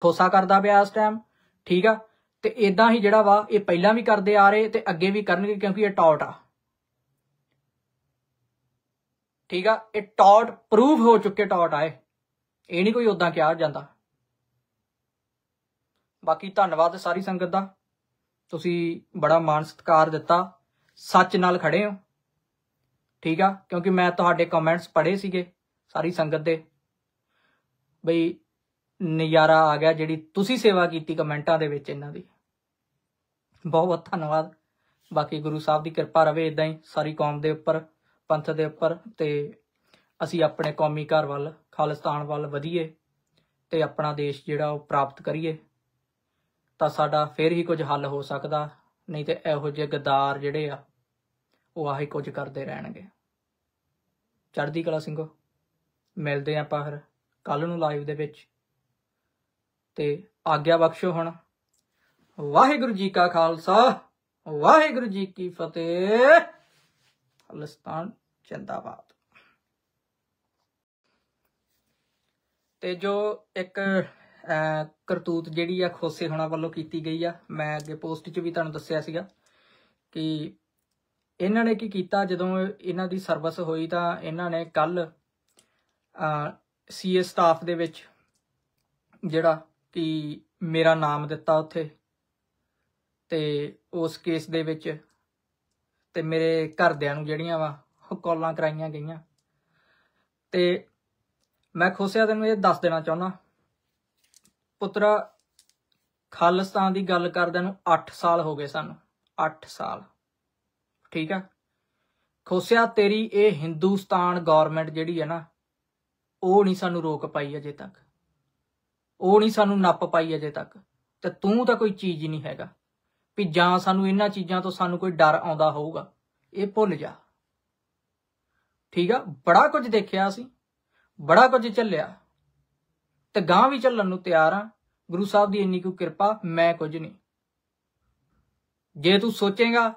ਖੋਸਾ ਕਰਦਾ ਪਿਆ ਇਸ ਟਾਈਮ ਠੀਕ ਆ ਤੇ ਇਦਾਂ ਹੀ ਜਿਹੜਾ ਵਾ ਇਹ ਪਹਿਲਾਂ ਵੀ ਕਰਦੇ ਆ ਰਹੇ ਤੇ ਅੱਗੇ ਵੀ ਕਰਨਗੇ ਕਿਉਂਕਿ ਇਹ ਟੌਟ ਆ ਠੀਕ ਆ ਇਹ ਟੌਟ ਪ੍ਰੂਫ ਹੋ ਚੁੱਕੇ ਟੌਟ ਆਏ ਇਹ ਨਹੀਂ ਕੋਈ ਉਦਾਂ ਕਿਹਾ ਜਾਂਦਾ ਬਾਕੀ ਧੰਨਵਾਦ ਸਾਰੀ ਸੰਗਤ ਦਾ ਤੁਸੀਂ ਬੜਾ ਮਾਣ ਸਤਿਕਾਰ ਦਿੱਤਾ ਸੱਚ ਨਾਲ ਖੜੇ ਹੋ ਠੀਕ ਆ ਕਿਉਂਕਿ ਮੈਂ ਤੁਹਾਡੇ ਕਮੈਂਟਸ ਪੜ੍ਹੇ ਸੀਗੇ ਸਾਰੀ ਸੰਗਤ ਦੇ ਬਈ ਨਜ਼ਾਰਾ ਆ ਗਿਆ ਜਿਹੜੀ ਤੁਸੀਂ ਸੇਵਾ ਕੀਤੀ ਕਮੈਂਟਾਂ ਦੇ ਵਿੱਚ ਇਹਨਾਂ ਦੀ ਬਹੁਤ ਬਹੁਤ ਧੰਨਵਾਦ ਬਾਕੀ ਗੁਰੂ ਸਾਹਿਬ ਦੀ ਕਿਰਪਾ ਰਵੇ ਇਦਾਂ ਹੀ ਸਾਰੀ ਕੌਮ ਦੇ ਉੱਪਰ ਪੰਥ ਦੇ ਉੱਪਰ ਤੇ ਅਸੀਂ ਆਪਣੇ ਕੌਮੀ ਘਰ ਵੱਲ ਖਾਲਿਸਤਾਨ ਵੱਲ ਵਧੀਏ ਤੇ ਆਪਣਾ ਦੇਸ਼ ਜਿਹੜਾ ਉਹ ਪ੍ਰਾਪਤ ਕਰੀਏ ਤਾਂ ਸਾਡਾ ਫੇਰ ਹੀ ਕੁਝ ਹੱਲ ਹੋ ਸਕਦਾ ਨਹੀਂ ਤੇ ਇਹੋ ਜਿਹੇ ਗਦਾਰ ਜਿਹੜੇ ਆ ਉਹ ਆਹੀ ਕੁਝ ਕਰਦੇ ਰਹਿਣਗੇ ਚੜ੍ਹਦੀ ਕਲਾ ਸਿੰਘੋ ਮਿਲਦੇ ਆਂ ਆਪਾਂ ਫਿਰ ਕੱਲ ਨੂੰ ਲਾਈਵ ਦੇ ਵਿੱਚ ਤੇ ਆਗਿਆ ਬਖਸ਼ੋ ਹੁਣ ਵਾਹਿਗੁਰੂ ਜੀ ਕਾ ਖਾਲਸਾ ਵਾਹਿਗੁਰੂ ਜੀ ਕੀ ਫਤਿਹ ਖਾਲਿਸਤਾਨ ਜਿੰਦਾਬਾਦ ਤੇ ਜੋ ਇੱਕ ਕਰਤੂਤ ਜਿਹੜੀ ਆ ਖੋਸੇ ਹੋਣਾ ਵੱਲੋਂ ਕੀਤੀ ਗਈ ਆ ਮੈਂ ਅੱਗੇ ਪੋਸਟ 'ਚ ਵੀ ਤੁਹਾਨੂੰ ਦੱਸਿਆ ਸੀਗਾ ਕਿ ਇਹਨਾਂ ਨੇ ਕੀ ਕੀਤਾ ਜਦੋਂ ਇਹਨਾਂ ਦੀ ਸਰਵਿਸ ਹੋਈ ਤਾਂ ਇਹਨਾਂ ਨੇ ਕੱਲ ਸੀਏ ਸਟਾਫ ਦੇ ਵਿੱਚ ਜਿਹੜਾ ਵੀ ਮੇਰਾ ਨਾਮ ਦਿੱਤਾ ਉੱਥੇ ਤੇ ਉਸ ਕੇਸ ਦੇ ਵਿੱਚ ਤੇ ਮੇਰੇ ਘਰਦਿਆਂ ਨੂੰ ਜਿਹੜੀਆਂ ਵਾ ਉਹ ਕਾਲਾਂ ਕਰਾਈਆਂ ਗਈਆਂ ਤੇ ਮੈਂ ਖੋਸਿਆ ਤੈਨੂੰ ਇਹ ਦੱਸ ਦੇਣਾ ਚਾਹੁੰਦਾ ਪੁੱਤਰਾ ਖਾਲਸਤਾਨ ਦੀ ਗੱਲ ਕਰਦਿਆਂ ਨੂੰ 8 ਸਾਲ ਹੋ ਗਏ ਸਾਨੂੰ 8 ਸਾਲ ਠੀਕ ਆ ਖੋਸਿਆ ਤੇਰੀ ਇਹ ਹਿੰਦੁਸਤਾਨ ਗਵਰਨਮੈਂਟ ਜਿਹੜੀ ਹੈ ਨਾ ਉਹ ਨਹੀਂ ਸਾਨੂੰ ਰੋਕ ਪਾਈ ਅਜੇ ਤੱਕ ਉਹ ਨਹੀਂ ਸਾਨੂੰ ਨੱਪ ਪਾਈ ਅਜੇ ਤੱਕ ਤੇ ਤੂੰ ਤਾਂ ਕੋਈ ਚੀਜ਼ ਹੀ ਨਹੀਂ ਹੈਗਾ ਵੀ ਜਾਂ ਸਾਨੂੰ ਇਹਨਾਂ ਚੀਜ਼ਾਂ ਤੋਂ ਸਾਨੂੰ ਕੋਈ ਡਰ ਆਉਂਦਾ ਹੋਊਗਾ ਇਹ ਭੁੱਲ ਜਾ ਠੀਕ ਆ ਬੜਾ ਕੁਝ ਦੇਖਿਆ ਅਸੀਂ ਬੜਾ ਕੁਝ ਚੱਲਿਆ ਤੇ ਗਾਂ ਵੀ ਚੱਲਣ ਨੂੰ ਤਿਆਰ ਆ ਗੁਰੂ ਸਾਹਿਬ ਦੀ ਇੰਨੀ ਕੋ ਕਿਰਪਾ ਮੈਂ ਕੁਝ ਨਹੀਂ ਜੇ ਤੂੰ ਸੋਚੇਗਾ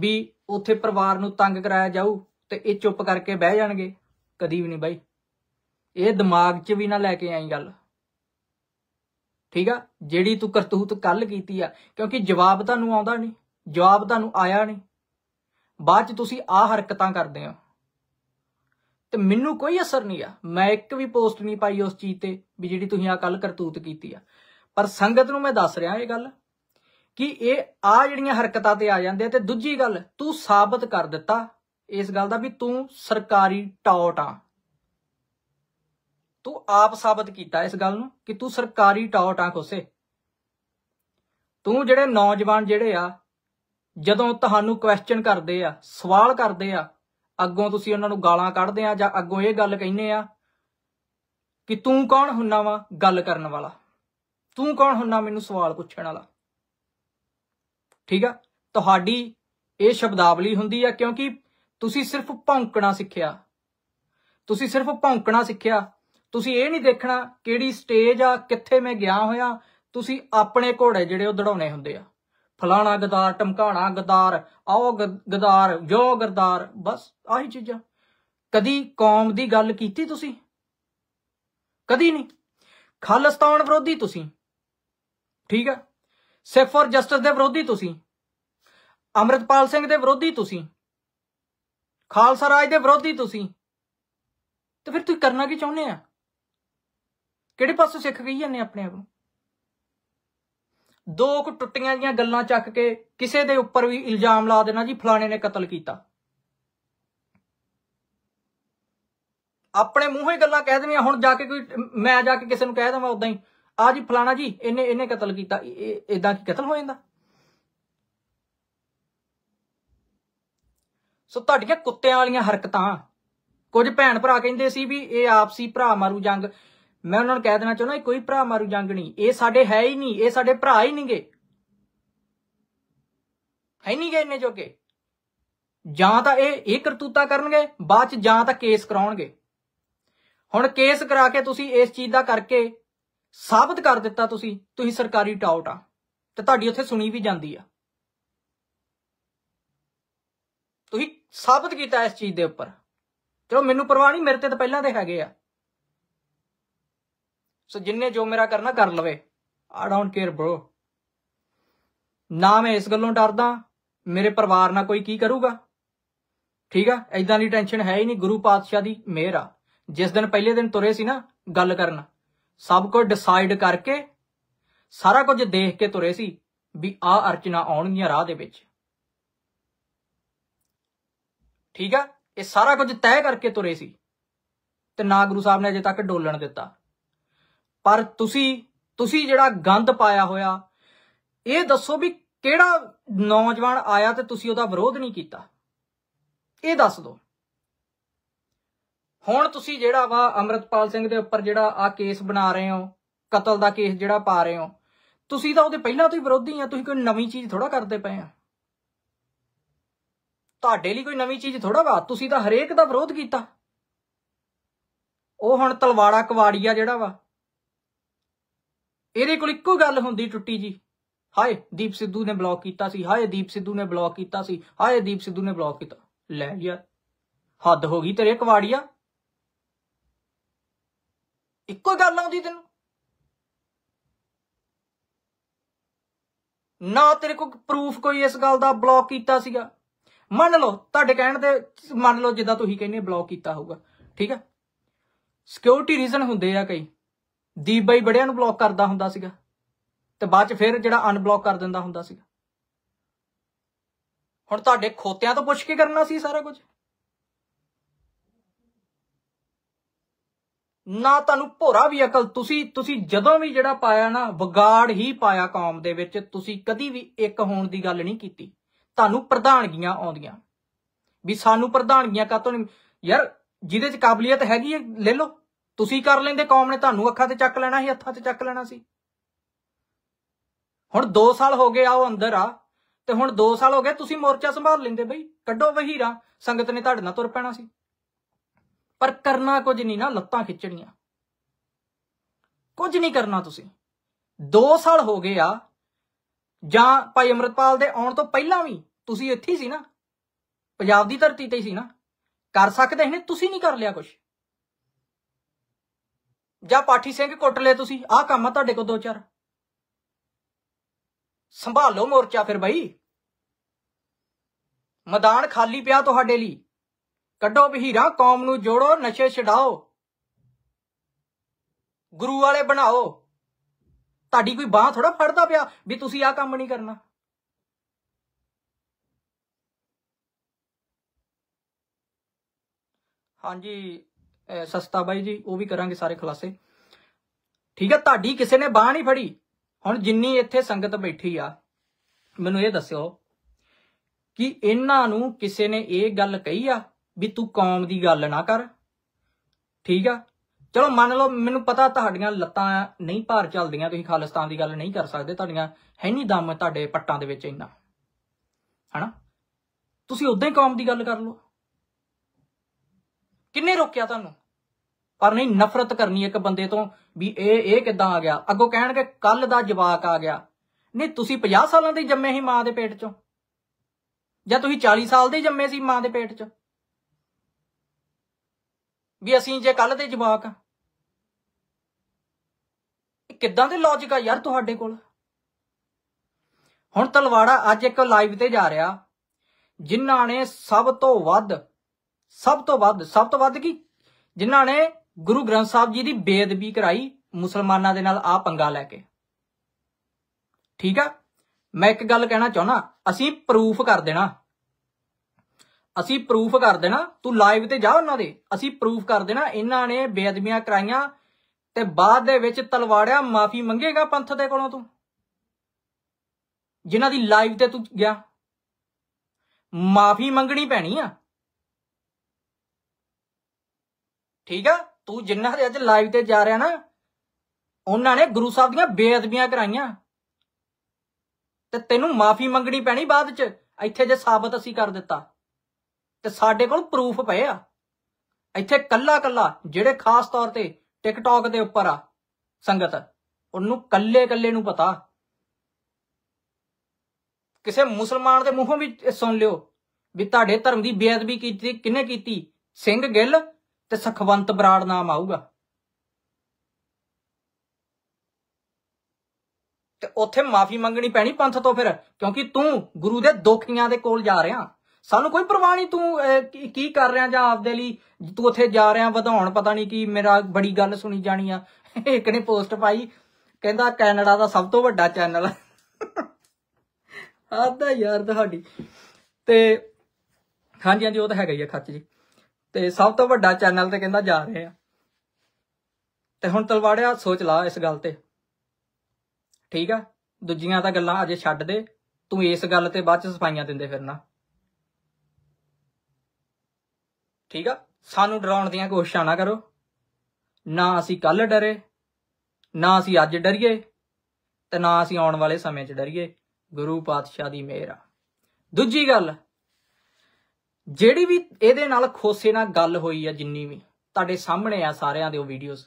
ਵੀ ਉੱਥੇ ਪਰਿਵਾਰ ਨੂੰ ਤੰਗ ਕਰਾਇਆ ਜਾਊ ਤੇ ਇਹ ਚੁੱਪ ਕਰਕੇ ਬਹਿ ਜਾਣਗੇ ਕਦੀ ਵੀ ਨਹੀਂ ਬਾਈ ਇਹ ਦਿਮਾਗ 'ਚ ਵੀ ਨਾ ਲੈ ਕੇ ਆਈ ਗੱਲ ਠੀਕ ਆ ਜਿਹੜੀ ਤੂੰ ਕਰਤੂਤ ਕੱਲ ਕੀਤੀ ਆ ਕਿਉਂਕਿ ਜਵਾਬ ਤੁਹਾਨੂੰ ਆਉਂਦਾ ਨਹੀਂ ਜਵਾਬ ਤੁਹਾਨੂੰ ਆਇਆ ਨਹੀਂ ਬਾਅਦ ਚ ਤੁਸੀਂ ਆ ਹਰਕਤਾਂ ਕਰਦੇ ਹੋ ਤੇ ਮੈਨੂੰ ਕੋਈ ਅਸਰ ਨਹੀਂ ਆ ਮੈਂ ਇੱਕ ਵੀ ਪੋਸਟ ਨਹੀਂ ਪਾਈ ਉਸ ਚੀਜ਼ ਤੇ ਵੀ ਜਿਹੜੀ ਤੁਸੀਂ ਆ ਕੱਲ ਕਰਤੂਤ ਕੀਤੀ ਆ ਪਰ ਸੰਗਤ ਨੂੰ ਮੈਂ ਦੱਸ ਰਿਹਾ ਇਹ ਗੱਲ ਕਿ ਇਹ ਆ ਜਿਹੜੀਆਂ ਹਰਕਤਾਂ ਤੇ ਆ ਜਾਂਦੇ ਆ ਤੇ ਦੂਜੀ ਗੱਲ ਤੂੰ ਸਾਬਤ ਕਰ ਦਿੱਤਾ ਇਸ ਗੱਲ ਦਾ ਵੀ ਤੂੰ ਸਰਕਾਰੀ ਟੌਟ ਆ ਤੂੰ ਆਪ ਸਾਬਤ ਕੀਤਾ ਇਸ ਗੱਲ ਨੂੰ ਕਿ ਤੂੰ ਸਰਕਾਰੀ ਟੌਟਾਂ ਖੋਸੇ ਤੂੰ ਜਿਹੜੇ ਨੌਜਵਾਨ ਜਿਹੜੇ ਆ ਜਦੋਂ ਤੁਹਾਨੂੰ ਕੁਐਸਚਨ ਕਰਦੇ ਆ ਸਵਾਲ ਕਰਦੇ ਆ ਅੱਗੋਂ ਤੁਸੀਂ ਉਹਨਾਂ ਨੂੰ ਗਾਲਾਂ ਕੱਢਦੇ ਆ ਜਾਂ ਅੱਗੋਂ ਇਹ ਗੱਲ ਕਹਿੰਨੇ ਆ ਕਿ ਤੂੰ ਕੌਣ ਹੁੰਨਾ ਵਾ ਗੱਲ ਕਰਨ ਵਾਲਾ ਤੂੰ ਕੌਣ ਹੁੰਨਾ ਮੈਨੂੰ ਸਵਾਲ ਪੁੱਛਣ ਵਾਲਾ ਠੀਕ ਆ ਤੁਹਾਡੀ ਇਹ ਸ਼ਬਦਾਵਲੀ ਹੁੰਦੀ ਆ ਕਿਉਂਕਿ ਤੁਸੀਂ ਸਿਰਫ ਭੌਂਕਣਾ ਸਿੱਖਿਆ ਤੁਸੀਂ ਸਿਰਫ ਭੌਂਕਣਾ ਸਿੱਖਿਆ ਤੁਸੀਂ ਇਹ ਨਹੀਂ ਦੇਖਣਾ ਕਿਹੜੀ ਸਟੇਜ ਆ ਕਿੱਥੇ ਮੈਂ ਗਿਆ ਹੋਇਆ ਤੁਸੀਂ ਆਪਣੇ ਘੋੜੇ ਜਿਹੜੇ ਉਹ ਦੜਾਉਣੇ ਹੁੰਦੇ ਆ ਫਲਾਣਾ ਗਦਾਰ ਟਮਕਾਣਾ ਗਦਾਰ ਆਓ ਗਦਾਰ ਜੋ ਗਰਦਾਰ ਬਸ ਆਹੀ ਚੀਜ਼ਾਂ ਕਦੀ ਕੌਮ ਦੀ ਗੱਲ ਕੀਤੀ ਤੁਸੀਂ ਕਦੀ ਨਹੀਂ ਖਾਲਸਤਾਨ ਵਿਰੋਧੀ ਤੁਸੀਂ ਠੀਕ ਆ ਸਿੱਖ ਫॉर ਜਸਟਿਸ ਦੇ ਵਿਰੋਧੀ ਤੁਸੀਂ ਅਮਰਤਪਾਲ ਸਿੰਘ ਦੇ ਵਿਰੋਧੀ ਤੁਸੀਂ ਖਾਲਸਾ ਰਾਜ ਦੇ ਵਿਰੋਧੀ ਤੁਸੀਂ ਤੇ ਫਿਰ ਤੁਸੀਂ ਕਰਨਾ ਕੀ ਚਾਹੁੰਦੇ ਆ ਕਿਹੜੇ ਪਾਸੋਂ ਸਿੱਖ ਗਈ ਜਾਂਦੇ ਆਪਣੇ ਆਪ ਨੂੰ ਦੋ ਕੁ ਟੁੱਟੀਆਂ ਜੀਆਂ ਗੱਲਾਂ ਚੱਕ ਕੇ ਕਿਸੇ ਦੇ ਉੱਪਰ ਵੀ ਇਲਜ਼ਾਮ ਲਾ ਦੇਣਾ ਜੀ ਫਲਾਣੇ ਨੇ ਕਤਲ ਕੀਤਾ ਆਪਣੇ ਮੂੰਹੋਂ ਹੀ ਗੱਲਾਂ ਕਹਿ ਦਵੀਆਂ ਹੁਣ ਜਾ ਕੇ ਕੋਈ ਮੈਂ ਜਾ ਕੇ ਕਿਸੇ ਨੂੰ ਕਹਿ ਦਵਾਂ ਉਦਾਂ ਹੀ ਆ ਜੀ ਫਲਾਣਾ ਜੀ ਇਹਨੇ ਇਹਨੇ ਕਤਲ ਕੀਤਾ ਇਦਾਂ ਕੀ ਕਤਲ ਹੋ ਜਾਂਦਾ ਸੋ ਤੁਹਾਡੀਆਂ ਕੁੱਤਿਆਂ ਵਾਲੀਆਂ ਹਰਕਤਾਂ ਕੁਝ ਭੈਣ ਭਰਾ ਕਹਿੰਦੇ ਸੀ ਵੀ ਇਹ ਆਪਸੀ ਭਰਾ ਮਾਰੂ ਜੰਗ ਮੈਂ ਉਹਨਾਂ ਨੂੰ ਕਹਿ ਦੇਣਾ ਚਾਹੁੰਦਾ ਕੋਈ ਭਰਾ ਮਾਰੂ ਜੰਗ ਨਹੀਂ ਇਹ ਸਾਡੇ ਹੈ ਹੀ ਨਹੀਂ ਇਹ ਸਾਡੇ ਭਰਾ ਹੀ ਨਹੀਂਗੇ ਹੈ ਨਹੀਂਗੇ ਜੋ ਜੋਗੇ ਜਾਂ ਤਾਂ ਇਹ ਇਹ ਕਰਤੂਤਾ ਕਰਨਗੇ ਬਾਅਦ ਚ ਜਾਂ ਤਾਂ ਕੇਸ ਕਰਾਉਣਗੇ ਹੁਣ ਕੇਸ ਕਰਾ ਕੇ ਤੁਸੀਂ ਇਸ ਚੀਜ਼ ਦਾ ਕਰਕੇ ਸਾਬਤ ਕਰ ਦਿੱਤਾ ਤੁਸੀਂ ਤੁਸੀਂ ਸਰਕਾਰੀ ਟਾਊਟ ਆ ਤੇ ਤੁਹਾਡੀ ਉੱਥੇ ਸੁਣੀ ਵੀ ਜਾਂਦੀ ਆ ਤੁਸੀਂ ਸਾਬਤ ਕੀਤਾ ਇਸ ਚੀਜ਼ ਦੇ ਉੱਪਰ ਚਲੋ ਮੈਨੂੰ ਪਰਵਾਹ ਨਹੀਂ ਮੇਰੇ ਤੇ ਤਾਂ ਪਹਿਲਾਂ ਦੇ ਹੈਗੇ ਆ ਸੋ ਜਿੰਨੇ ਜੋ ਮੇਰਾ ਕਰਨਾ ਕਰ ਲਵੇ ਆ ਡੋਨਟ ਕੇਅਰ ਬ੍ਰੋ ਨਾ ਮੈਂ ਇਸ ਗੱਲੋਂ ਡਰਦਾ ਮੇਰੇ ਪਰਿਵਾਰ ਨਾਲ ਕੋਈ ਕੀ ਕਰੂਗਾ ਠੀਕ ਆ ਐਦਾਂ ਦੀ ਟੈਨਸ਼ਨ ਹੈ ਹੀ ਨਹੀਂ ਗੁਰੂ ਪਾਤਸ਼ਾਹ ਦੀ ਮਿਹਰ ਆ ਜਿਸ ਦਿਨ ਪਹਿਲੇ ਦਿਨ ਤੁਰੇ ਸੀ ਨਾ ਗੱਲ ਕਰਨ ਸਭ ਕੁਝ ਡਿਸਾਈਡ ਕਰਕੇ ਸਾਰਾ ਕੁਝ ਦੇਖ ਕੇ ਤੁਰੇ ਸੀ ਵੀ ਆ ਅਰਚਨਾ ਆਉਣਗੀਆਂ ਰਾਹ ਦੇ ਵਿੱਚ ਠੀਕ ਆ ਇਹ ਸਾਰਾ ਕੁਝ ਤੈਅ ਕਰਕੇ ਤੁਰੇ ਸੀ ਤੇ ਨਾ ਗੁਰੂ ਸਾਹਿਬ ਨੇ ਅਜੇ ਤੱਕ ਡੋਲਣ ਦਿੱਤਾ ਪਰ ਤੁਸੀਂ ਤੁਸੀਂ ਜਿਹੜਾ ਗੰਦ ਪਾਇਆ ਹੋਇਆ ਇਹ ਦੱਸੋ ਵੀ ਕਿਹੜਾ ਨੌਜਵਾਨ ਆਇਆ ਤੇ ਤੁਸੀਂ ਉਹਦਾ ਵਿਰੋਧ ਨਹੀਂ ਕੀਤਾ ਇਹ ਦੱਸ ਦਿਓ ਹੁਣ ਤੁਸੀਂ ਜਿਹੜਾ ਵਾ ਅਮਰਤਪਾਲ ਸਿੰਘ ਦੇ ਉੱਪਰ ਜਿਹੜਾ ਆ ਕੇਸ ਬਣਾ ਰਹੇ ਹੋ ਕਤਲ ਦਾ ਕੇਸ ਜਿਹੜਾ ਪਾ ਰਹੇ ਹੋ ਤੁਸੀਂ ਤਾਂ ਉਹਦੇ ਪਹਿਲਾਂ ਤੋਂ ਹੀ ਵਿਰੋਧੀ ਆ ਤੁਸੀਂ ਕੋਈ ਨਵੀਂ ਚੀਜ਼ ਥੋੜਾ ਕਰਦੇ ਪਏ ਆ ਤੁਹਾਡੇ ਲਈ ਕੋਈ ਨਵੀਂ ਚੀਜ਼ ਥੋੜਾ ਵਾ ਤੁਸੀਂ ਤਾਂ ਹਰੇਕ ਦਾ ਵਿਰੋਧ ਕੀਤਾ ਉਹ ਹੁਣ ਤਲਵਾੜਾ ਕਵਾੜੀਆ ਜਿਹੜਾ ਵਾ ਇਹਦੇ ਕੋਲ ਇੱਕੋ ਗੱਲ ਹੁੰਦੀ ਟੁੱਟੀ ਜੀ ਹਾਏ ਦੀਪ ਸਿੱਧੂ ਨੇ ਬਲੌਕ ਕੀਤਾ ਸੀ ਹਾਏ ਦੀਪ ਸਿੱਧੂ ਨੇ ਬਲੌਕ ਕੀਤਾ ਸੀ ਹਾਏ ਦੀਪ ਸਿੱਧੂ ਨੇ ਬਲੌਕ ਕੀਤਾ ਲੈ ਯਾਰ ਹੱਦ ਹੋ ਗਈ ਤੇਰੇ ਕਵਾੜੀਆ ਇੱਕੋ ਗੱਲ ਆਉਂਦੀ ਤੈਨੂੰ ਨਾ ਤੇਰੇ ਕੋਲ ਪ੍ਰੂਫ ਕੋਈ ਇਸ ਗੱਲ ਦਾ ਬਲੌਕ ਕੀਤਾ ਸੀਗਾ ਮੰਨ ਲਓ ਤੁਹਾਡੇ ਕਹਿਣ ਤੇ ਮੰਨ ਲਓ ਜਿੱਦਾਂ ਤੁਸੀਂ ਕਹਿੰਦੇ ਬਲੌਕ ਕੀਤਾ ਹੋਊਗਾ ਠੀਕ ਆ ਸਿਕਿਉਰਿਟੀ ਰੀਜ਼ਨ ਹੁੰਦੇ ਆ ਕਈ ਦੀਪ ਬਾਈ ਬੜਿਆਂ ਨੂੰ ਬਲੌਕ ਕਰਦਾ ਹੁੰਦਾ ਸੀਗਾ ਤੇ ਬਾਅਦ ਚ ਫਿਰ ਜਿਹੜਾ ਅਨਬਲੌਕ ਕਰ ਦਿੰਦਾ ਹੁੰਦਾ ਸੀਗਾ ਹੁਣ ਤੁਹਾਡੇ ਖੋਤਿਆਂ ਤੋਂ ਪੁੱਛ ਕੇ ਕਰਨਾ ਸੀ ਸਾਰਾ ਕੁਝ ਨਾ ਤੁਹਾਨੂੰ ਭੋਰਾ ਵੀ ਅਕਲ ਤੁਸੀਂ ਤੁਸੀਂ ਜਦੋਂ ਵੀ ਜਿਹੜਾ ਪਾਇਆ ਨਾ ਵਿਗਾੜ ਹੀ ਪਾਇਆ ਕੌਮ ਦੇ ਵਿੱਚ ਤੁਸੀਂ ਕਦੀ ਵੀ ਇੱਕ ਹੋਣ ਦੀ ਗੱਲ ਨਹੀਂ ਕੀਤੀ ਤੁਹਾਨੂੰ ਪ੍ਰਧਾਨਗੀਆਂ ਆਉਂਦੀਆਂ ਵੀ ਸਾਨੂੰ ਪ੍ਰਧਾਨਗੀਆਂ ਕਾਤੋਂ ਯਾਰ ਜਿਹਦੇ ਚ ਕਾਬਲੀਅਤ ਹੈਗੀ ਹੈ ਲੈ ਲਓ ਤੁਸੀਂ ਕਰ ਲੈਂਦੇ ਕੌਮ ਨੇ ਤੁਹਾਨੂੰ ਅੱਖਾਂ ਤੇ ਚੱਕ ਲੈਣਾ ਸੀ ਹੱਥਾਂ ਤੇ ਚੱਕ ਲੈਣਾ ਸੀ ਹੁਣ 2 ਸਾਲ ਹੋ ਗਏ ਆ ਉਹ ਅੰਦਰ ਆ ਤੇ ਹੁਣ 2 ਸਾਲ ਹੋ ਗਏ ਤੁਸੀਂ ਮੋਰਚਾ ਸੰਭਾਲ ਲੈਂਦੇ ਬਈ ਕੱਢੋ ਵਹੀਰਾ ਸੰਗਤ ਨੇ ਤੁਹਾਡੇ ਨਾਲ ਤੁਰ ਪੈਣਾ ਸੀ ਪਰ ਕਰਨਾ ਕੁਝ ਨਹੀਂ ਨਾ ਲੱਤਾਂ ਖਿੱਚਣੀਆਂ ਕੁਝ ਨਹੀਂ ਕਰਨਾ ਤੁਸੀਂ 2 ਸਾਲ ਹੋ ਗਏ ਆ ਜਾਂ ਭਾਈ ਅਮਰਤਪਾਲ ਦੇ ਆਉਣ ਤੋਂ ਪਹਿਲਾਂ ਵੀ ਤੁਸੀਂ ਇੱਥੇ ਸੀ ਨਾ ਪੰਜਾਬ ਦੀ ਧਰਤੀ ਤੇ ਸੀ ਨਾ ਕਰ ਸਕਦੇ ਨੇ ਤੁਸੀਂ ਨਹੀਂ ਕਰ ਲਿਆ ਕੁਝ ਜਾਂ ਪਾਠੀ ਸਿੰਘ ਕੁੱਟ ਲਏ ਤੁਸੀਂ ਆਹ ਕੰਮ ਆ ਤੁਹਾਡੇ ਕੋਲ ਦੋ ਚਾਰ ਸੰਭਾਲੋ ਮੋਰਚਾ ਫਿਰ ਬਾਈ ਮੈਦਾਨ ਖਾਲੀ ਪਿਆ ਤੁਹਾਡੇ ਲਈ ਕੱਢੋ ਬਹੀਰਾ ਕੌਮ ਨੂੰ ਜੋੜੋ ਨਸ਼ੇ ਛਡਾਓ ਗੁਰੂ ਵਾਲੇ ਬਣਾਓ ਤੁਹਾਡੀ ਕੋਈ ਬਾਹ ਥੋੜਾ ਫੜਦਾ ਪਿਆ ਵੀ ਤੁਸੀਂ ਆਹ ਕੰਮ ਨਹੀਂ ਕਰਨਾ ਹਾਂਜੀ ਸਸਤਾ ਬਾਈ ਜੀ ਉਹ ਵੀ ਕਰਾਂਗੇ ਸਾਰੇ ਖਲਾਸੇ ਠੀਕ ਹੈ ਤੁਹਾਡੀ ਕਿਸੇ ਨੇ ਬਾਹ ਨਹੀਂ ਫੜੀ ਹੁਣ ਜਿੰਨੀ ਇੱਥੇ ਸੰਗਤ ਬੈਠੀ ਆ ਮੈਨੂੰ ਇਹ ਦੱਸਿਓ ਕਿ ਇਹਨਾਂ ਨੂੰ ਕਿਸੇ ਨੇ ਇਹ ਗੱਲ ਕਹੀ ਆ ਵੀ ਤੂੰ ਕੌਮ ਦੀ ਗੱਲ ਨਾ ਕਰ ਠੀਕ ਆ ਚਲੋ ਮੰਨ ਲਓ ਮੈਨੂੰ ਪਤਾ ਤੁਹਾਡੀਆਂ ਲੱਤਾਂ ਨਹੀਂ ਭਾਰ ਚੱਲਦੀਆਂ ਤੁਸੀਂ ਖਾਲਿਸਤਾਨ ਦੀ ਗੱਲ ਨਹੀਂ ਕਰ ਸਕਦੇ ਤੁਹਾਡੀਆਂ ਹੈ ਨਹੀਂ ਦਮ ਤੁਹਾਡੇ ਪੱਟਾਂ ਦੇ ਵਿੱਚ ਇੰਨਾ ਹਨਾ ਤੁਸੀਂ ਉਦਾਂ ਹੀ ਕੌਮ ਦੀ ਗੱਲ ਕਰ ਲਓ ਕਿੰਨੇ ਰੋਕਿਆ ਤੁਹਾਨੂੰ ਪਰ ਨਹੀਂ ਨਫ਼ਰਤ ਕਰਨੀ ਇੱਕ ਬੰਦੇ ਤੋਂ ਵੀ ਇਹ ਇਹ ਕਿੱਦਾਂ ਆ ਗਿਆ ਅੱਗੋਂ ਕਹਿਣਗੇ ਕੱਲ ਦਾ ਜਵਾਕ ਆ ਗਿਆ ਨਹੀਂ ਤੁਸੀਂ 50 ਸਾਲਾਂ ਦੇ ਜੰਮੇ ਸੀ ਮਾਂ ਦੇ ਪੇਟ ਚੋਂ ਜਾਂ ਤੁਸੀਂ 40 ਸਾਲ ਦੇ ਜੰਮੇ ਸੀ ਮਾਂ ਦੇ ਪੇਟ ਚੋਂ ਵੀ ਅਸੀਂ ਜੇ ਕੱਲ ਦੇ ਜਵਾਕ ਆ ਕਿੱਦਾਂ ਦੇ ਲੌਜੀਕ ਆ ਯਾਰ ਤੁਹਾਡੇ ਕੋਲ ਹੁਣ ਤਲਵਾੜਾ ਅੱਜ ਇੱਕ ਲਾਈਵ ਤੇ ਜਾ ਰਿਹਾ ਜਿਨ੍ਹਾਂ ਨੇ ਸਭ ਤੋਂ ਵੱਧ ਸਭ ਤੋਂ ਵੱਧ ਸਭ ਤੋਂ ਵੱਧ ਕੀ ਜਿਨ੍ਹਾਂ ਨੇ ਗੁਰੂ ਗ੍ਰੰਥ ਸਾਹਿਬ ਜੀ ਦੀ ਬੇਅਦਬੀ ਕਰਾਈ ਮੁਸਲਮਾਨਾਂ ਦੇ ਨਾਲ ਆ ਪੰਗਾ ਲੈ ਕੇ ਠੀਕ ਆ ਮੈਂ ਇੱਕ ਗੱਲ ਕਹਿਣਾ ਚਾਹੁੰਦਾ ਅਸੀਂ ਪ੍ਰੂਫ ਕਰ ਦੇਣਾ ਅਸੀਂ ਪ੍ਰੂਫ ਕਰ ਦੇਣਾ ਤੂੰ ਲਾਈਵ ਤੇ ਜਾ ਉਹਨਾਂ ਦੇ ਅਸੀਂ ਪ੍ਰੂਫ ਕਰ ਦੇਣਾ ਇਹਨਾਂ ਨੇ ਬੇਅਦਬੀਆਂ ਕਰਾਈਆਂ ਤੇ ਬਾਅਦ ਦੇ ਵਿੱਚ ਤਲਵਾੜਿਆ ਮਾਫੀ ਮੰਗੇਗਾ ਪੰਥ ਦੇ ਕੋਲੋਂ ਤੂੰ ਜਿਨ੍ਹਾਂ ਦੀ ਲਾਈਵ ਤੇ ਤੂੰ ਗਿਆ ਮਾਫੀ ਮੰਗਣੀ ਪੈਣੀ ਆ ਠੀਕ ਆ ਤੂੰ ਜਿੰਨਾ ਦੇ ਅੱਜ ਲਾਈਵ ਤੇ ਜਾ ਰਿਹਾ ਨਾ ਉਹਨਾਂ ਨੇ ਗੁਰੂ ਸਾਹਿਬ ਦੀਆਂ ਬੇਅਦਬੀਆਂ ਕਰਾਈਆਂ ਤੇ ਤੈਨੂੰ ਮਾਫੀ ਮੰਗਣੀ ਪੈਣੀ ਬਾਅਦ ਚ ਇੱਥੇ ਜੇ ਸਾਬਤ ਅਸੀਂ ਕਰ ਦਿੱਤਾ ਤੇ ਸਾਡੇ ਕੋਲ ਪ੍ਰੂਫ ਪਏ ਆ ਇੱਥੇ ਕੱਲਾ ਕੱਲਾ ਜਿਹੜੇ ਖਾਸ ਤੌਰ ਤੇ ਟਿਕਟੌਕ ਦੇ ਉੱਪਰ ਆ ਸੰਗਤ ਉਹਨੂੰ ਕੱਲੇ ਕੱਲੇ ਨੂੰ ਪਤਾ ਕਿਸੇ ਮੁਸਲਮਾਨ ਦੇ ਮੂੰਹੋਂ ਵੀ ਸੁਣ ਲਿਓ ਵੀ ਤੁਹਾਡੇ ਧਰਮ ਦੀ ਬੇਅਦਬੀ ਕੀਤੀ ਕਿਹਨੇ ਕੀਤੀ ਸਿੰਘ ਗਿੱਲ ਤੇ ਸਖਵੰਤ ਬਰਾੜ ਨਾਮ ਆਊਗਾ ਤੇ ਉੱਥੇ ਮਾਫੀ ਮੰਗਣੀ ਪੈਣੀ ਪੰਥ ਤੋਂ ਫਿਰ ਕਿਉਂਕਿ ਤੂੰ ਗੁਰੂ ਦੇ ਦੋਖੀਆਂ ਦੇ ਕੋਲ ਜਾ ਰਿਹਾ ਸਾਨੂੰ ਕੋਈ ਪਰਵਾਹ ਨਹੀਂ ਤੂੰ ਕੀ ਕਰ ਰਿਹਾ ਜਾਂ ਆਪਦੇ ਲਈ ਤੂੰ ਉੱਥੇ ਜਾ ਰਿਹਾ ਵਧਾਉਣ ਪਤਾ ਨਹੀਂ ਕੀ ਮੇਰਾ ਬੜੀ ਗੱਲ ਸੁਣੀ ਜਾਣੀ ਆ ਇੱਕ ਨੇ ਪੋਸਟ ਪਾਈ ਕਹਿੰਦਾ ਕੈਨੇਡਾ ਦਾ ਸਭ ਤੋਂ ਵੱਡਾ ਚੈਨਲ ਆਦਾ ਯਾਰ ਤੁਹਾਡੀ ਤੇ ਹਾਂਜੀ ਹਾਂਜੀ ਉਹ ਤਾਂ ਹੈਗਾ ਹੀ ਆ ਖੱਚ ਜੀ ਤੇ ਸਭ ਤੋਂ ਵੱਡਾ ਚੈਨਲ ਤੇ ਕਹਿੰਦਾ ਜਾ ਰਹੇ ਆ ਤੇ ਹੁਣ ਤਲਵਾੜਿਆ ਸੋਚ ਲਾ ਇਸ ਗੱਲ ਤੇ ਠੀਕ ਆ ਦੂਜੀਆਂ ਤਾਂ ਗੱਲਾਂ ਅਜੇ ਛੱਡ ਦੇ ਤੂੰ ਇਸ ਗੱਲ ਤੇ ਬਾਅਦ ਚ ਸਫਾਈਆਂ ਦਿੰਦੇ ਫਿਰਨਾ ਠੀਕ ਆ ਸਾਨੂੰ ਡਰਾਉਣ ਦੀਆਂ ਕੋਸ਼ਿਸ਼ਾਂ ਨਾ ਕਰੋ ਨਾ ਅਸੀਂ ਕੱਲ ਡਰੇ ਨਾ ਅਸੀਂ ਅੱਜ ਡਰੀਏ ਤੇ ਨਾ ਅਸੀਂ ਆਉਣ ਵਾਲੇ ਸਮੇਂ 'ਚ ਡਰੀਏ ਗੁਰੂ ਪਾਤਸ਼ਾਹ ਦੀ ਮਿਹਰ ਆ ਦੂਜੀ ਗੱਲ ਜਿਹੜੀ ਵੀ ਇਹਦੇ ਨਾਲ ਖੋਸੇ ਨਾਲ ਗੱਲ ਹੋਈ ਆ ਜਿੰਨੀ ਵੀ ਤੁਹਾਡੇ ਸਾਹਮਣੇ ਆ ਸਾਰਿਆਂ ਦੇ ਉਹ ਵੀਡੀਓਜ਼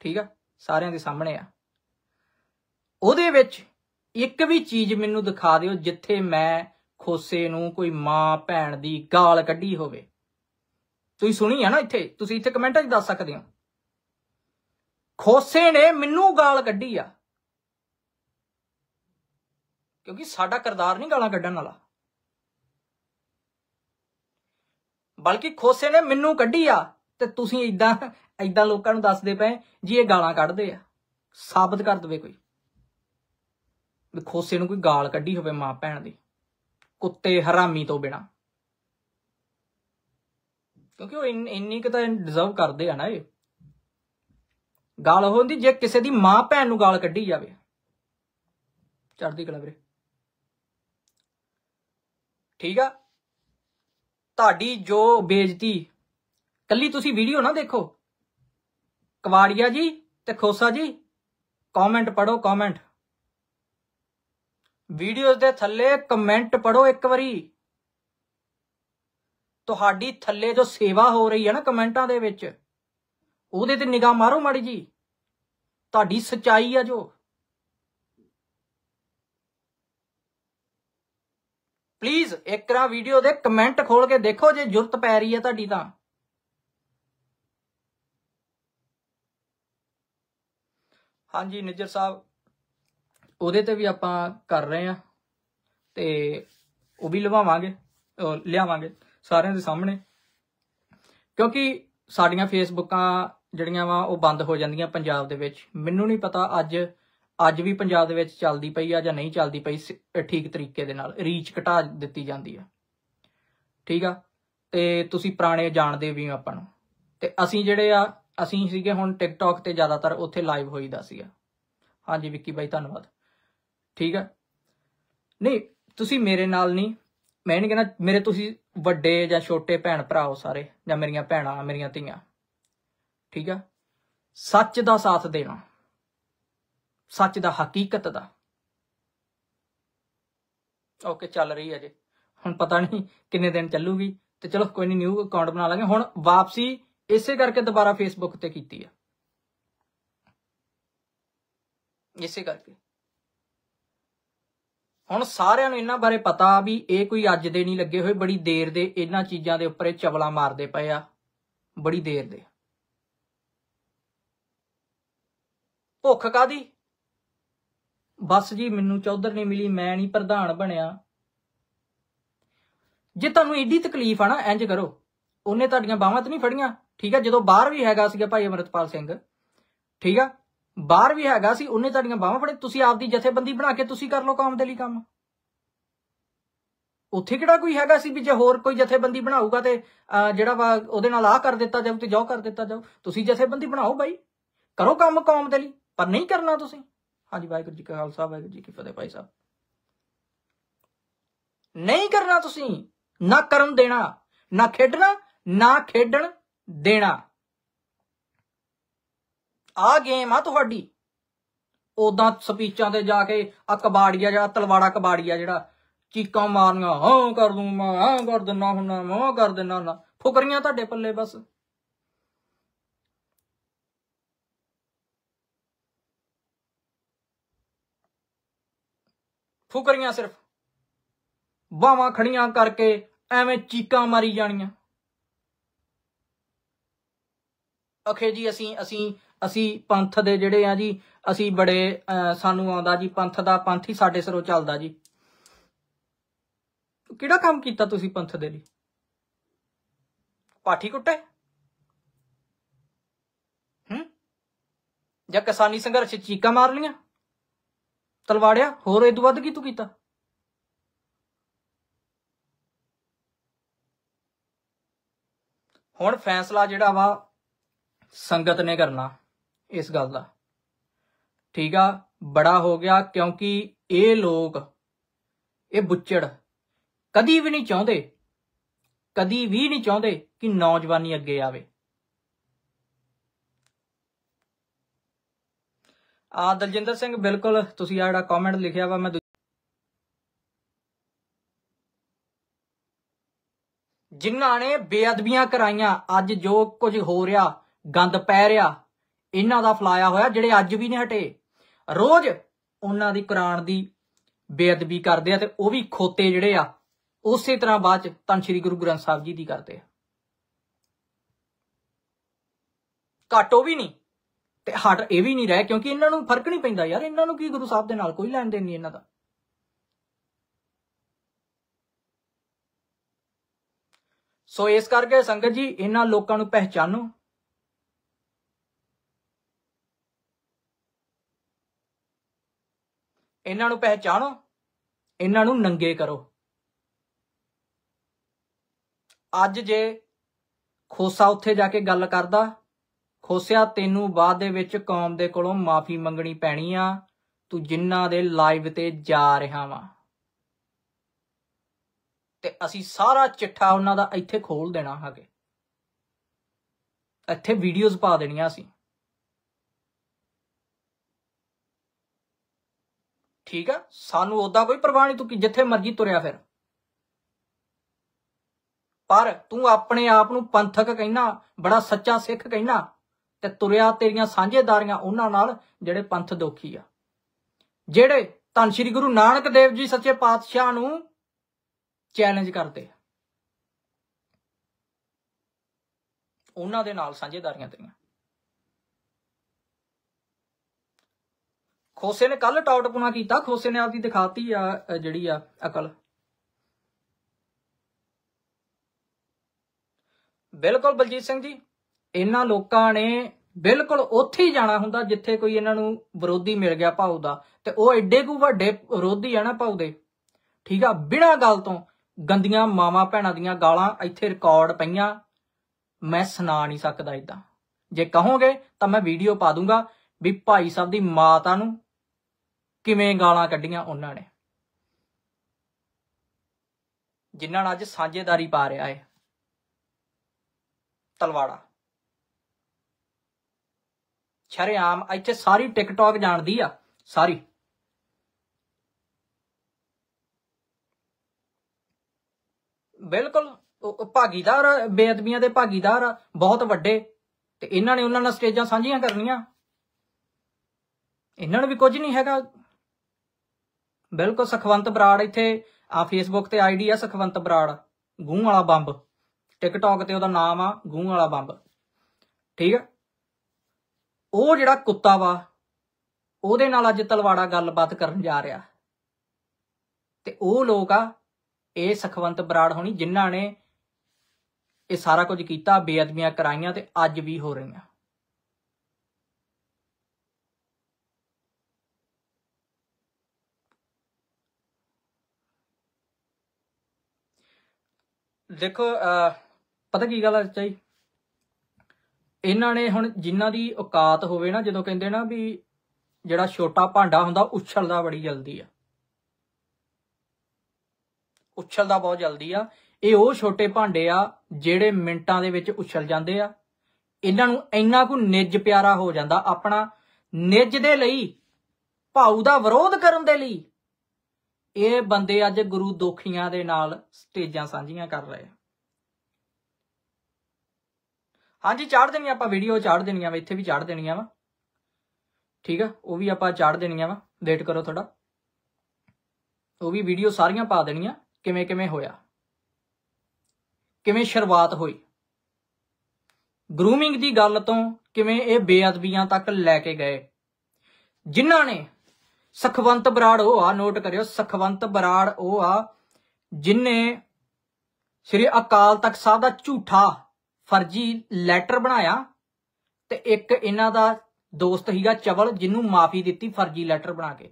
ਠੀਕ ਆ ਸਾਰਿਆਂ ਦੇ ਸਾਹਮਣੇ ਆ ਉਹਦੇ ਵਿੱਚ ਇੱਕ ਵੀ ਚੀਜ਼ ਮੈਨੂੰ ਦਿਖਾ ਦਿਓ ਜਿੱਥੇ ਮੈਂ ਖੋਸੇ ਨੂੰ ਕੋਈ ਮਾਂ ਭੈਣ ਦੀ ਗਾਲ ਕੱਢੀ ਹੋਵੇ ਤੁਸੀਂ ਸੁਣੀ ਆ ਨਾ ਇੱਥੇ ਤੁਸੀਂ ਇੱਥੇ ਕਮੈਂਟਾਂ 'ਚ ਦੱਸ ਸਕਦੇ ਹੋ ਖੋਸੇ ਨੇ ਮੈਨੂੰ ਗਾਲ ਕੱਢੀ ਆ ਕਿਉਂਕਿ ਸਾਡਾ ਕਰਦਾਰ ਨਹੀਂ ਗਾਲਾਂ ਕੱਢਣ ਵਾਲਾ ਬਲਕਿ ਖੋਸੇ ਨੇ ਮੈਨੂੰ ਕੱਢੀ ਆ ਤੇ ਤੁਸੀਂ ਇਦਾਂ ਇਦਾਂ ਲੋਕਾਂ ਨੂੰ ਦੱਸਦੇ ਪਏ ਜੀ ਇਹ ਗਾਲਾਂ ਕੱਢਦੇ ਆ ਸਾਬਤ ਕਰ ਦਵੇ ਕੋਈ ਵੀ ਖੋਸੇ ਨੂੰ ਕੋਈ ਗਾਲ ਕੱਢੀ ਹੋਵੇ ਮਾਂ ਭੈਣ ਦੀ ਕੁੱਤੇ ਹਰਾਮੀ ਤੋਂ ਬਿਨਾ ਕਿਉਂਕਿ ਉਹ ਇੰਨੀ ਕਿ ਤਾਂ ਡਿਜ਼ਰਵ ਕਰਦੇ ਆ ਨਾ ਇਹ ਗਾਲ ਹੁੰਦੀ ਜੇ ਕਿਸੇ ਦੀ ਮਾਂ ਭੈਣ ਨੂੰ ਗਾਲ ਕੱਢੀ ਜਾਵੇ ਚੜਦੀ ਕਲਾ ਵੀਰੇ ਠੀਕ ਆ ਤੁਹਾਡੀ ਜੋ ਬੇਇੱਜ਼ਤੀ ਕੱਲੀ ਤੁਸੀਂ ਵੀਡੀਓ ਨਾ ਦੇਖੋ ਕਵਾੜੀਆ ਜੀ ਤੇ ਖੋਸਾ ਜੀ ਕਮੈਂਟ ਪੜੋ ਕਮੈਂਟ ਵੀਡੀਓਜ਼ ਦੇ ਥੱਲੇ ਕਮੈਂਟ ਪੜੋ ਇੱਕ ਵਾਰੀ ਤੁਹਾਡੀ ਥੱਲੇ ਜੋ ਸੇਵਾ ਹੋ ਰਹੀ ਹੈ ਨਾ ਕਮੈਂਟਾਂ ਦੇ ਵਿੱਚ ਉਹਦੇ ਤੇ ਨਿਗਾਹ ਮਾਰੋ ਮਾੜੀ ਜੀ ਤੁਹਾਡੀ ਸਚਾਈ ਆ ਜੋ ਪਲੀਜ਼ ਇੱਕ ਵਾਰ ਵੀਡੀਓ ਦੇ ਕਮੈਂਟ ਖੋਲ ਕੇ ਦੇਖੋ ਜੇ ਜ਼ਰੂਰਤ ਪੈ ਰਹੀ ਹੈ ਤੁਹਾਡੀ ਤਾਂ ਹਾਂਜੀ ਨਿੱਜਰ ਸਾਹਿਬ ਉਹਦੇ ਤੇ ਵੀ ਆਪਾਂ ਕਰ ਰਹੇ ਆ ਤੇ ਉਹ ਵੀ ਲਵਾਵਾਂਗੇ ਲਿਆਵਾਂਗੇ ਸਾਰਿਆਂ ਦੇ ਸਾਹਮਣੇ ਕਿਉਂਕਿ ਸਾਡੀਆਂ ਫੇਸਬੁੱਕਾਂ ਜਿਹੜੀਆਂ ਵਾ ਉਹ ਬੰਦ ਹੋ ਜਾਂਦੀਆਂ ਪੰਜਾਬ ਦੇ ਵਿੱਚ ਮੈਨੂੰ ਨਹੀਂ ਪਤਾ ਅੱਜ ਅੱਜ ਵੀ ਪੰਜਾਬ ਦੇ ਵਿੱਚ ਚੱਲਦੀ ਪਈ ਆ ਜਾਂ ਨਹੀਂ ਚੱਲਦੀ ਪਈ ਠੀਕ ਤਰੀਕੇ ਦੇ ਨਾਲ ਰੀਚ ਘਟਾ ਦਿੱਤੀ ਜਾਂਦੀ ਆ ਠੀਕ ਆ ਤੇ ਤੁਸੀਂ ਪੁਰਾਣੇ ਜਾਣਦੇ ਵੀ ਆਪਾਂ ਨੂੰ ਤੇ ਅਸੀਂ ਜਿਹੜੇ ਆ ਅਸੀਂ ਸੀਗੇ ਹੁਣ ਟਿਕਟੌਕ ਤੇ ਜ਼ਿਆਦਾਤਰ ਉੱਥੇ ਲਾਈਵ ਹੋਈਦਾ ਸੀਗਾ ਹਾਂਜੀ ਵਿੱਕੀ ਬਾਈ ਧੰਨਵਾਦ ਠੀਕ ਆ ਨਹੀਂ ਤੁਸੀਂ ਮੇਰੇ ਨਾਲ ਨਹੀਂ ਮੈਂ ਨਹੀਂ ਕਹਿੰਦਾ ਮੇਰੇ ਤੁਸੀਂ ਵੱਡੇ ਜਾਂ ਛੋਟੇ ਭੈਣ ਭਰਾ ਹੋ ਸਾਰੇ ਜਾਂ ਮੇਰੀਆਂ ਭੈਣਾਂ ਮੇਰੀਆਂ ਧੀਆਂ ਠੀਕ ਆ ਸੱਚ ਦਾ ਸਾਥ ਦੇਣਾ ਸੱਚ ਦਾ ਹਕੀਕਤ ਦਾ ਓਕੇ ਚੱਲ ਰਹੀ ਹੈ ਜੇ ਹੁਣ ਪਤਾ ਨਹੀਂ ਕਿੰਨੇ ਦਿਨ ਚੱਲੂਗੀ ਤੇ ਚਲੋ ਕੋਈ ਨਹੀਂ ਨਿਊ ਅਕਾਊਂਟ ਬਣਾ ਲਾਂਗੇ ਹੁਣ ਵਾਪਸੀ ਇਸੇ ਕਰਕੇ ਦੁਬਾਰਾ ਫੇਸਬੁੱਕ ਤੇ ਕੀਤੀ ਆ ਇਸੇ ਕਰਕੇ ਹੁਣ ਸਾਰਿਆਂ ਨੂੰ ਇਹਨਾਂ ਬਾਰੇ ਪਤਾ ਵੀ ਇਹ ਕੋਈ ਅੱਜ ਦੇ ਨਹੀਂ ਲੱਗੇ ਹੋਏ ਬੜੀ ਦੇਰ ਦੇ ਇਹਨਾਂ ਚੀਜ਼ਾਂ ਦੇ ਉੱਪਰ ਇਹ ਚਵਲਾ ਮਾਰਦੇ ਪਏ ਆ ਬੜੀ ਦੇਰ ਦੇ ਭੁੱਖ ਕਾਦੀ ਬਸ ਜੀ ਮੈਨੂੰ ਚੌਧਰ ਨਹੀਂ ਮਿਲੀ ਮੈਂ ਨਹੀਂ ਪ੍ਰਧਾਨ ਬਣਿਆ ਜੇ ਤੁਹਾਨੂੰ ਏਡੀ ਤਕਲੀਫ ਆ ਨਾ ਇੰਜ ਕਰੋ ਉਹਨੇ ਤੁਹਾਡੀਆਂ ਬਾਹਾਂ ਤੇ ਨਹੀਂ ਫੜੀਆਂ ਠੀਕ ਆ ਜਦੋਂ ਬਾਹਰ ਵੀ ਹੈਗਾ ਸੀਗਾ ਭਾਈ ਅਮਰਤਪਾਲ ਸਿੰਘ ਠੀਕ ਆ ਬਾਹਰ ਵੀ ਹੈਗਾ ਸੀ ਉਹਨੇ ਤੁਹਾਡੀਆਂ ਬਾਹਾਂ ਫੜੇ ਤੁਸੀਂ ਆਪਦੀ ਜਥੇਬੰਦੀ ਬਣਾ ਕੇ ਤੁਸੀਂ ਕਰ ਲਓ ਕੰਮ ਦੇ ਲਈ ਕੰਮ ਉੱਥੇ ਕਿਹੜਾ ਕੋਈ ਹੈਗਾ ਸੀ ਵੀ ਜੇ ਹੋਰ ਕੋਈ ਜਥੇਬੰਦੀ ਬਣਾਊਗਾ ਤੇ ਜਿਹੜਾ ਵਾ ਉਹਦੇ ਨਾਲ ਆਹ ਕਰ ਦਿੱਤਾ ਜਾਊ ਤੇ ਜੋ ਕਰ ਦਿੱਤਾ ਜਾਊ ਤੁਸੀਂ ਜਥੇਬੰਦੀ ਬਣਾਓ ਬਾਈ ਕਰੋ ਕੰਮ ਕੌਮ ਦੇ ਲਈ ਪਰ ਨਹੀਂ ਕਰਨਾ ਤੁਸੀਂ ਹਾਂਜੀ ਵਾਹਿਗੁਰੂ ਜੀ ਕਾ ਖਾਲਸਾ ਵਾਹਿਗੁਰੂ ਜੀ ਕੀ ਫਤਿਹ ਭਾਈ ਸਾਹਿਬ ਨਹੀਂ ਕਰਨਾ ਤੁਸੀਂ ਨਾ ਕਰਨ ਦੇਣਾ ਨਾ ਖੇਡਣਾ ਨਾ ਖੇਡਣ ਦੇਣਾ ਆ ਗੇਮ ਆ ਤੁਹਾਡੀ ਉਦਾਂ ਸਪੀਚਾਂ ਤੇ ਜਾ ਕੇ ਆ ਕਬਾੜੀਆ ਜਿਹੜਾ ਤਲਵਾੜਾ ਕਬਾੜੀਆ ਜਿਹੜਾ ਚੀਕਾਂ ਮਾਰਨੀਆਂ ਹਾਂ ਕਰ ਦੂੰ ਮੈਂ ਹਾਂ ਕਰ ਦਿੰਨਾ ਹੁਣ ਮੈਂ ਕਰ ਦਿੰਨਾ ਨਾ ਫੁਕਰੀਆਂ ਤੁਹਾਡੇ ਪੱਲੇ ਬਸ ਫੁਕਰੀਆਂ ਸਿਰਫ ਬਾਵਾਂ ਖੜੀਆਂ ਕਰਕੇ ਐਵੇਂ ਚੀਕਾਂ ਮਾਰੀ ਜਾਣੀਆਂ ਅਖੇ ਜੀ ਅਸੀਂ ਅਸੀਂ ਅਸੀਂ ਪੰਥ ਦੇ ਜਿਹੜੇ ਆ ਜੀ ਅਸੀਂ ਬੜੇ ਸਾਨੂੰ ਆਉਂਦਾ ਜੀ ਪੰਥ ਦਾ ਪੰਥ ਹੀ ਸਾਡੇ ਸਿਰੋਂ ਚੱਲਦਾ ਜੀ ਕਿਹੜਾ ਕੰਮ ਕੀਤਾ ਤੁਸੀਂ ਪੰਥ ਦੇ ਲਈ ਪਾਠੀ ਕੁੱਟੇ ਹੂੰ ਜਾਂ ਕਿਸਾਨੀ ਸੰਘਰਸ਼ ਚੀਕਾਂ ਮਾਰ ਲੀਆਂ ਤਲਵਾੜਿਆ ਹੋਰ ਇਹ ਤੋਂ ਵੱਧ ਕੀ ਤੂੰ ਕੀਤਾ ਹੁਣ ਫੈਸਲਾ ਜਿਹੜਾ ਵਾ ਸੰਗਤ ਨੇ ਕਰਨਾ ਇਸ ਗੱਲ ਦਾ ਠੀਕ ਆ ਬੜਾ ਹੋ ਗਿਆ ਕਿਉਂਕਿ ਇਹ ਲੋਕ ਇਹ ਬੁੱਚੜ ਕਦੀ ਵੀ ਨਹੀਂ ਚਾਹੁੰਦੇ ਕਦੀ ਵੀ ਨਹੀਂ ਚਾਹੁੰਦੇ ਕਿ ਨੌਜਵਾਨੀ ਅੱਗੇ ਆਵੇ ਆ ਦਲਜਿੰਦਰ ਸਿੰਘ ਬਿਲਕੁਲ ਤੁਸੀਂ ਆ ਜਿਹੜਾ ਕਮੈਂਟ ਲਿਖਿਆ ਵਾ ਮੈਂ ਜਿਨ੍ਹਾਂ ਨੇ ਬੇਅਦਬੀਆਂ ਕਰਾਈਆਂ ਅੱਜ ਜੋ ਕੁਝ ਹੋ ਰਿਹਾ ਗੰਦ ਪੈ ਰਿਹਾ ਇਹਨਾਂ ਦਾ ਫਲਾਇਆ ਹੋਇਆ ਜਿਹੜੇ ਅੱਜ ਵੀ ਨਹੀਂ ਹਟੇ ਰੋਜ਼ ਉਹਨਾਂ ਦੀ ਕੁਰਾਨ ਦੀ ਬੇਅਦਬੀ ਕਰਦੇ ਆ ਤੇ ਉਹ ਵੀ ਖੋਤੇ ਜਿਹੜੇ ਆ ਉਸੇ ਤਰ੍ਹਾਂ ਬਾਅਦ ਚ ਤਾਂ ਸ੍ਰੀ ਗੁਰੂ ਗ੍ਰੰਥ ਸਾਹਿਬ ਜੀ ਦੀ ਕਰਦੇ ਆ ਘਾਟੋ ਵੀ ਨਹੀਂ ਤੇ ਹਟ ਇਹ ਵੀ ਨਹੀਂ ਰਿਹਾ ਕਿਉਂਕਿ ਇਹਨਾਂ ਨੂੰ ਫਰਕ ਨਹੀਂ ਪੈਂਦਾ ਯਾਰ ਇਹਨਾਂ ਨੂੰ ਕੀ ਗੁਰੂ ਸਾਹਿਬ ਦੇ ਨਾਲ ਕੋਈ ਲੈਣ ਦੇਣ ਨਹੀਂ ਇਹਨਾਂ ਦਾ ਸੋ ਇਸ ਕਰਕੇ ਸੰਗਤ ਜੀ ਇਹਨਾਂ ਲੋਕਾਂ ਨੂੰ ਪਹਿਚਾਨੋ ਇਹਨਾਂ ਨੂੰ ਪਹਿਚਾਨੋ ਇਹਨਾਂ ਨੂੰ ਨੰਗੇ ਕਰੋ ਅੱਜ ਜੇ ਖੋਸਾ ਉੱਥੇ ਜਾ ਕੇ ਗੱਲ ਕਰਦਾ ਖੋਸਿਆ ਤੈਨੂੰ ਬਾਅਦ ਦੇ ਵਿੱਚ ਕੌਮ ਦੇ ਕੋਲੋਂ ਮਾਫੀ ਮੰਗਣੀ ਪੈਣੀ ਆ ਤੂੰ ਜਿੰਨਾ ਦੇ ਲਾਈਵ ਤੇ ਜਾ ਰਿਹਾ ਵਾ ਤੇ ਅਸੀਂ ਸਾਰਾ ਚਿੱਠਾ ਉਹਨਾਂ ਦਾ ਇੱਥੇ ਖੋਲ ਦੇਣਾ ਹੈਗੇ ਇੱਥੇ ਵੀਡੀਓਜ਼ ਪਾ ਦੇਣੀਆਂ ਅਸੀਂ ਠੀਕ ਆ ਸਾਨੂੰ ਉਹਦਾ ਕੋਈ ਪਰਵਾਹ ਨਹੀਂ ਤੂੰ ਕਿ ਜਿੱਥੇ ਮਰਜ਼ੀ ਤੁਰਿਆ ਫਿਰ ਪਰ ਤੂੰ ਆਪਣੇ ਆਪ ਨੂੰ ਪੰਥਕ ਕਹਿਣਾ ਬੜਾ ਸੱਚਾ ਸਿੱਖ ਕਹਿਣਾ ਤੇ ਤੁਰਿਆ ਤੇਰੀਆਂ ਸਾਂਝੇਦਾਰੀਆਂ ਉਹਨਾਂ ਨਾਲ ਜਿਹੜੇ ਪੰਥ ਦੋਖੀ ਆ ਜਿਹੜੇ ਧੰਨ ਸ਼੍ਰੀ ਗੁਰੂ ਨਾਨਕ ਦੇਵ ਜੀ ਸੱਚੇ ਪਾਤਸ਼ਾਹ ਨੂੰ ਚੈਲੰਜ ਕਰਦੇ ਆ ਉਹਨਾਂ ਦੇ ਨਾਲ ਸਾਂਝੇਦਾਰੀਆਂ ਤੇਰੀਆਂ ਖੋਸੇ ਨੇ ਕੱਲ ਟਾਉਟਪੁਣਾ ਕੀਤਾ ਖੋਸੇ ਨੇ ਆਪਦੀ ਦਿਖਾਤੀ ਆ ਜਿਹੜੀ ਆ ਅਕਲ ਬਿਲਕੁਲ ਬਲਜੀਤ ਸਿੰਘ ਜੀ ਇਹਨਾਂ ਲੋਕਾਂ ਨੇ ਬਿਲਕੁਲ ਉੱਥੇ ਹੀ ਜਾਣਾ ਹੁੰਦਾ ਜਿੱਥੇ ਕੋਈ ਇਹਨਾਂ ਨੂੰ ਵਿਰੋਧੀ ਮਿਲ ਗਿਆ ਭਾਉ ਦਾ ਤੇ ਉਹ ਐਡੇ ਕੋ ਵੱਡੇ ਵਿਰੋਧੀ ਆ ਨਾ ਭਾਉ ਦੇ ਠੀਕ ਆ ਬਿਨਾਂ ਗੱਲ ਤੋਂ ਗੰਦੀਆਂ ਮਾਵਾ ਭੈਣਾਂ ਦੀਆਂ ਗਾਲਾਂ ਇੱਥੇ ਰਿਕਾਰਡ ਪਈਆਂ ਮੈਂ ਸੁਣਾ ਨਹੀਂ ਸਕਦਾ ਇਦਾਂ ਜੇ ਕਹੋਗੇ ਤਾਂ ਮੈਂ ਵੀਡੀਓ ਪਾ ਦੂੰਗਾ ਵੀ ਭਾਈ ਸਾਹਿਬ ਦੀ ਮਾਤਾ ਨੂੰ ਕਿਵੇਂ ਗਾਲਾਂ ਕੱਢੀਆਂ ਉਹਨਾਂ ਨੇ ਜਿਨ੍ਹਾਂ ਨਾਲ ਅੱਜ ਸਾਂਝੇਦਾਰੀ ਪਾ ਰਿਹਾ ਏ ਤਲਵਾੜਾ ਆਮ ਇੱਥੇ ਸਾਰੀ ਟਿਕਟੌਕ ਜਾਣਦੀ ਆ ਸਾਰੀ ਬਿਲਕੁਲ ਭਾਗੀਦਾਰ ਬੇਅਦਬੀਆਂ ਦੇ ਭਾਗੀਦਾਰ ਬਹੁਤ ਵੱਡੇ ਤੇ ਇਹਨਾਂ ਨੇ ਉਹਨਾਂ ਨਾਲ ਸਟੇਜਾਂ ਸਾਂਝੀਆਂ ਕਰਨੀਆਂ ਇਹਨਾਂ ਨੂੰ ਵੀ ਕੁਝ ਨਹੀਂ ਹੈਗਾ ਬਿਲਕੁਲ ਸਖਵੰਤ ਬਰਾੜ ਇੱਥੇ ਆ ਫੇਸਬੁੱਕ ਤੇ ਆਈਡੀ ਆ ਸਖਵੰਤ ਬਰਾੜ ਗੂੰ ਵਾਲਾ ਬੰਬ ਟਿਕਟੌਕ ਤੇ ਉਹਦਾ ਨਾਮ ਆ ਗੂੰ ਵਾਲਾ ਬੰਬ ਠੀਕ ਹੈ ਉਹ ਜਿਹੜਾ ਕੁੱਤਾ ਵਾ ਉਹਦੇ ਨਾਲ ਅੱਜ ਤਲਵਾੜਾ ਗੱਲਬਾਤ ਕਰਨ ਜਾ ਰਿਹਾ ਤੇ ਉਹ ਲੋਕ ਆ ਇਹ ਸਖਵੰਤ ਬਰਾੜ ਹੋਣੀ ਜਿਨ੍ਹਾਂ ਨੇ ਇਹ ਸਾਰਾ ਕੁਝ ਕੀਤਾ ਬੇਅਦਬੀਆਂ ਕਰਾਈਆਂ ਤੇ ਅੱਜ ਵੀ ਹੋ ਰਹੀਆਂ ਦੇਖੋ ਪਤਾ ਕੀ ਗੱਲ ਹੈ ਚਾਹੀ ਇਹਨਾਂ ਨੇ ਹੁਣ ਜਿਨ੍ਹਾਂ ਦੀ ਔਕਾਤ ਹੋਵੇ ਨਾ ਜਦੋਂ ਕਹਿੰਦੇ ਨਾ ਵੀ ਜਿਹੜਾ ਛੋਟਾ ਭਾਂਡਾ ਹੁੰਦਾ ਉਛਲਦਾ ਬੜੀ ਜਲਦੀ ਆ ਉਛਲਦਾ ਬਹੁਤ ਜਲਦੀ ਆ ਇਹ ਉਹ ਛੋਟੇ ਭਾਂਡੇ ਆ ਜਿਹੜੇ ਮਿੰਟਾਂ ਦੇ ਵਿੱਚ ਉਛਲ ਜਾਂਦੇ ਆ ਇਹਨਾਂ ਨੂੰ ਇੰਨਾ ਕੋ ਨਿੱਜ ਪਿਆਰਾ ਹੋ ਜਾਂਦਾ ਆਪਣਾ ਨਿੱਜ ਦੇ ਲਈ ਭਾਉ ਦਾ ਵਿਰੋਧ ਕਰਨ ਦੇ ਲਈ ਇਹ ਬੰਦੇ ਅੱਜ ਗੁਰੂ ਦੋਖੀਆਂ ਦੇ ਨਾਲ ਸਟੇਜਾਂ ਸਾਂਝੀਆਂ ਕਰ ਰਹੇ ਆ ਹਾਂਜੀ ਚਾੜ ਦੇਣੀ ਆਪਾਂ ਵੀਡੀਓ ਚਾੜ ਦੇਣੀਆਂ ਵਾ ਇੱਥੇ ਵੀ ਚਾੜ ਦੇਣੀਆਂ ਵਾ ਠੀਕ ਆ ਉਹ ਵੀ ਆਪਾਂ ਚਾੜ ਦੇਣੀਆਂ ਵਾ ਵੇਟ ਕਰੋ ਥੋੜਾ ਉਹ ਵੀ ਵੀਡੀਓ ਸਾਰੀਆਂ ਪਾ ਦੇਣੀਆਂ ਕਿਵੇਂ ਕਿਵੇਂ ਹੋਇਆ ਕਿਵੇਂ ਸ਼ੁਰੂਆਤ ਹੋਈ ਗਰੂਮਿੰਗ ਦੀ ਗੱਲ ਤੋਂ ਕਿਵੇਂ ਇਹ ਬੇਅਦਬੀਆਂ ਤੱਕ ਲੈ ਕੇ ਗਏ ਜਿਨ੍ਹਾਂ ਨੇ ਸਖਵੰਤ ਬਰਾੜ ਉਹ ਆ ਨੋਟ ਕਰਿਓ ਸਖਵੰਤ ਬਰਾੜ ਉਹ ਆ ਜਿਨ੍ਹਾਂ ਨੇ ਸ੍ਰੀ ਅਕਾਲ ਤਖਤ ਸਾਹਿਬ ਦਾ ਝੂਠਾ ਫਰਜ਼ੀ ਲੈਟਰ ਬਣਾਇਆ ਤੇ ਇੱਕ ਇਹਨਾਂ ਦਾ ਦੋਸਤ ਹੀਗਾ ਚਵਲ ਜਿਹਨੂੰ ਮਾਫੀ ਦਿੱਤੀ ਫਰਜ਼ੀ ਲੈਟਰ ਬਣਾ ਕੇ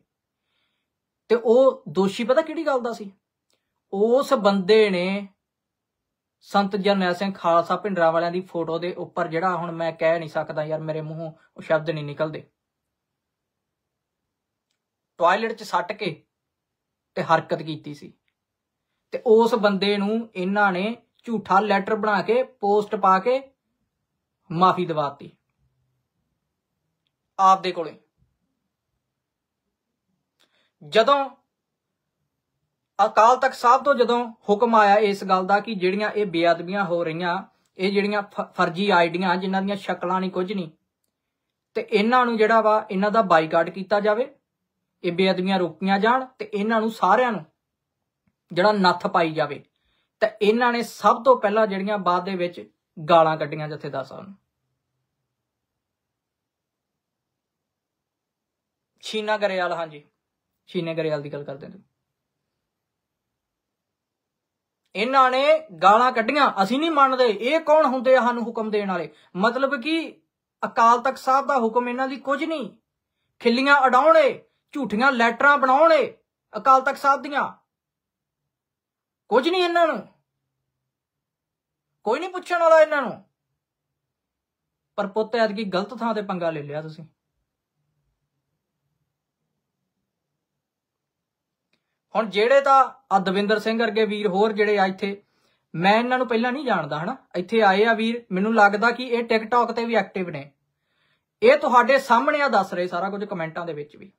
ਤੇ ਉਹ ਦੋਸ਼ੀ ਪਤਾ ਕਿਹੜੀ ਗੱਲ ਦਾ ਸੀ ਉਸ ਬੰਦੇ ਨੇ ਸੰਤ ਜਰਨੈਲ ਸਿੰਘ ਖਾਲਸਾ ਪਿੰਡਰਾ ਵਾਲਿਆਂ ਦੀ ਫੋਟੋ ਦੇ ਉੱਪਰ ਜਿਹੜਾ ਹੁਣ ਮੈਂ ਕਹਿ ਨਹੀਂ ਸਕਦਾ ਯਾਰ ਮੇਰੇ ਮੂੰਹੋਂ ਉਹ ਸ਼ਬਦ ਨਹੀਂ ਨਿਕਲਦੇ ਟਾਇਲਟ 'ਚ ਸੱਟ ਕੇ ਤੇ ਹਰਕਤ ਕੀਤੀ ਸੀ ਤੇ ਉਸ ਬੰਦੇ ਨੂੰ ਇਹਨਾਂ ਨੇ ਝੂਠਾ ਲੈਟਰ ਬਣਾ ਕੇ ਪੋਸਟ ਪਾ ਕੇ ਮਾਫੀ ਦਵਾਤੀ ਆਪ ਦੇ ਕੋਲੇ ਜਦੋਂ ਅਕਾਲ ਤਖਤ ਸਾਹਿਬ ਤੋਂ ਜਦੋਂ ਹੁਕਮ ਆਇਆ ਇਸ ਗੱਲ ਦਾ ਕਿ ਜਿਹੜੀਆਂ ਇਹ ਬੇਅਦਬੀਆਂ ਹੋ ਰਹੀਆਂ ਇਹ ਜਿਹੜੀਆਂ ਫਰਜ਼ੀ ਆਈਡੀਆਂ ਜਿਨ੍ਹਾਂ ਦੀਆਂ ਸ਼ਕਲਾਂ ਨਹੀਂ ਕੁਝ ਨਹੀਂ ਤੇ ਇਹਨਾਂ ਨੂੰ ਜਿਹੜਾ ਵਾ ਇਹਨਾਂ ਦਾ ਬਾਈਕਾਟ ਕੀਤਾ ਜਾਵੇ ਇਹ ਬੇਅਦਬੀਆਂ ਰੋਕੀਆਂ ਜਾਣ ਤੇ ਇਹਨਾਂ ਨੂੰ ਸਾਰਿਆਂ ਨੂੰ ਜਿਹੜਾ ਨੱਥ ਪਾਈ ਜਾਵੇ ਤਾਂ ਇਹਨਾਂ ਨੇ ਸਭ ਤੋਂ ਪਹਿਲਾਂ ਜਿਹੜੀਆਂ ਬਾਅਦ ਦੇ ਵਿੱਚ ਗਾਲਾਂ ਕੱਢੀਆਂ ਜਿੱਥੇ ਦਾ ਨੂੰ ਛੀਨਾ ਗਰੇਵਾਲ ਹਾਂਜੀ ਛੀਨੇ ਗਰੇਵਾਲ ਦੀ ਗੱਲ ਕਰਦੇ ਹਾਂ ਇਹਨਾਂ ਨੇ ਗਾਲਾਂ ਕੱਢੀਆਂ ਅਸੀਂ ਨਹੀਂ ਮੰਨਦੇ ਇਹ ਕੌਣ ਹੁੰਦੇ ਆ ਸਾਨੂੰ ਹੁਕਮ ਦੇਣ ਵਾਲੇ ਮਤਲਬ ਕਿ ਅਕਾਲ ਤਖਤ ਸਾਹਿਬ ਦਾ ਹੁਕਮ ਇਹਨਾਂ ਦੀ ਕੁਝ ਨਹੀਂ ਖਿੱਲੀਆਂ ਅਡਾਉਣੇ ਝੂਠੀਆਂ ਲੈਟਰਾਂ ਬਣਾਉਣੇ ਅਕਾਲ ਤਖਤ ਸਾਹਿਬ ਦੀਆਂ ਕੁਝ ਨਹੀਂ ਇਹਨਾਂ ਨੂੰ ਕੋਈ ਨਹੀਂ ਪੁੱਛਣ ਵਾਲਾ ਇਹਨਾਂ ਨੂੰ ਪਰ ਪੁੱਤ ਕੀ ਗਲਤ ਥਾਂ ਤੇ ਪੰਗਾ ਲੈ ਲਿਆ ਤੁਸੀਂ ਹੁਣ ਜਿਹੜੇ ਤਾਂ ਆ ਦਵਿੰਦਰ ਸਿੰਘ ਵਰਗੇ ਵੀਰ ਹੋਰ ਜਿਹੜੇ ਆ ਇੱਥੇ ਮੈਂ ਇਹਨਾਂ ਨੂੰ ਪਹਿਲਾਂ ਨਹੀਂ ਜਾਣਦਾ ਹਨਾ ਇੱਥੇ ਆਏ ਆ ਵੀਰ ਮੈਨੂੰ ਲੱਗਦਾ ਕਿ ਇਹ ਟਿਕਟੌਕ ਤੇ ਵੀ ਐਕਟਿਵ ਨੇ ਇਹ ਤੁਹਾਡੇ ਸਾਹਮਣੇ ਆ ਦੱਸ ਰਹੇ ਸਾਰਾ ਕੁਝ ਕਮੈਂਟਾਂ ਦੇ ਵਿੱਚ ਵੀ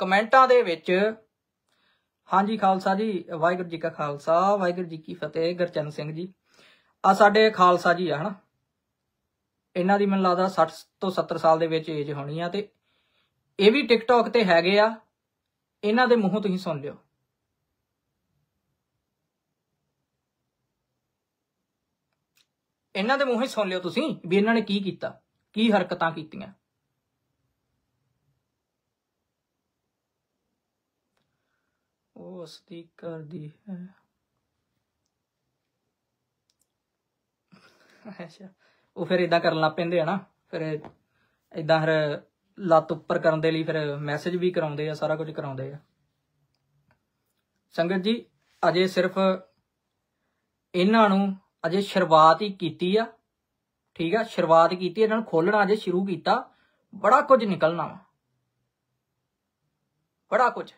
ਕਮੈਂਟਾਂ ਦੇ ਵਿੱਚ ਹਾਂਜੀ ਖਾਲਸਾ ਜੀ ਵਾਹਿਗੁਰੂ ਜੀ ਕਾ ਖਾਲਸਾ ਵਾਹਿਗੁਰੂ ਜੀ ਕੀ ਫਤਿਹ ਗਰਚਨ ਸਿੰਘ ਜੀ ਆ ਸਾਡੇ ਖਾਲਸਾ ਜੀ ਆ ਹਨ ਇਹਨਾਂ ਦੀ ਮੈਨੂੰ ਲੱਗਦਾ 60 ਤੋਂ 70 ਸਾਲ ਦੇ ਵਿੱਚ ਏਜ ਹੋਣੀ ਆ ਤੇ ਇਹ ਵੀ ਟਿਕਟੌਕ ਤੇ ਹੈਗੇ ਆ ਇਹਨਾਂ ਦੇ ਮੂੰਹੋਂ ਤੁਸੀਂ ਸੁਣ ਲਿਓ ਇਹਨਾਂ ਦੇ ਮੂੰਹੋਂ ਹੀ ਸੁਣ ਲਿਓ ਤੁਸੀਂ ਵੀ ਇਹਨਾਂ ਨੇ ਕੀ ਕੀਤਾ ਕੀ ਹਰਕਤਾਂ ਕੀਤੀਆਂ ਵਸਦੀ ਕਰਦੀ ਹੈ ਅੱਛਾ ਉਹ ਫਿਰ ਇਦਾਂ ਕਰਨ ਲੱਗ ਪੈਂਦੇ ਆ ਨਾ ਫਿਰ ਇਦਾਂ ਹਰ ਲੱਤ ਉੱਪਰ ਕਰਨ ਦੇ ਲਈ ਫਿਰ ਮੈਸੇਜ ਵੀ ਕਰਾਉਂਦੇ ਆ ਸਾਰਾ ਕੁਝ ਕਰਾਉਂਦੇ ਆ ਸੰਗਤ ਜੀ ਅਜੇ ਸਿਰਫ ਇਹਨਾਂ ਨੂੰ ਅਜੇ ਸ਼ੁਰੂਆਤ ਹੀ ਕੀਤੀ ਆ ਠੀਕ ਆ ਸ਼ੁਰੂਆਤ ਕੀਤੀ ਇਹਨਾਂ ਨੂੰ ਖੋਲਣਾ ਅਜੇ ਸ਼ੁਰੂ ਕੀਤਾ ਬੜਾ ਕੁਝ ਨਿਕਲਣਾ ਵਾ ਬੜਾ ਕੁਝ